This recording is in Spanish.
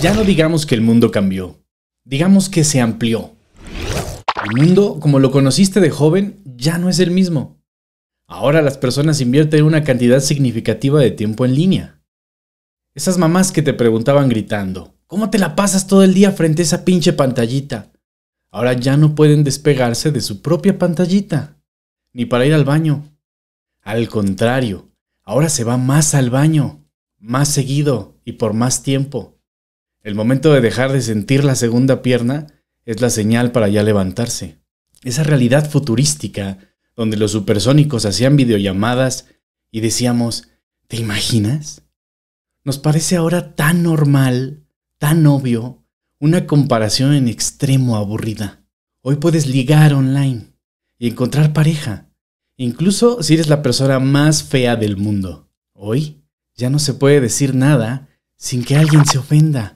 Ya no digamos que el mundo cambió, digamos que se amplió. El mundo, como lo conociste de joven, ya no es el mismo. Ahora las personas invierten una cantidad significativa de tiempo en línea. Esas mamás que te preguntaban gritando, ¿cómo te la pasas todo el día frente a esa pinche pantallita? Ahora ya no pueden despegarse de su propia pantallita, ni para ir al baño. Al contrario, ahora se va más al baño, más seguido y por más tiempo. El momento de dejar de sentir la segunda pierna es la señal para ya levantarse. Esa realidad futurística donde los supersónicos hacían videollamadas y decíamos, ¿te imaginas? Nos parece ahora tan normal, tan obvio, una comparación en extremo aburrida. Hoy puedes ligar online y encontrar pareja, incluso si eres la persona más fea del mundo. Hoy ya no se puede decir nada sin que alguien se ofenda.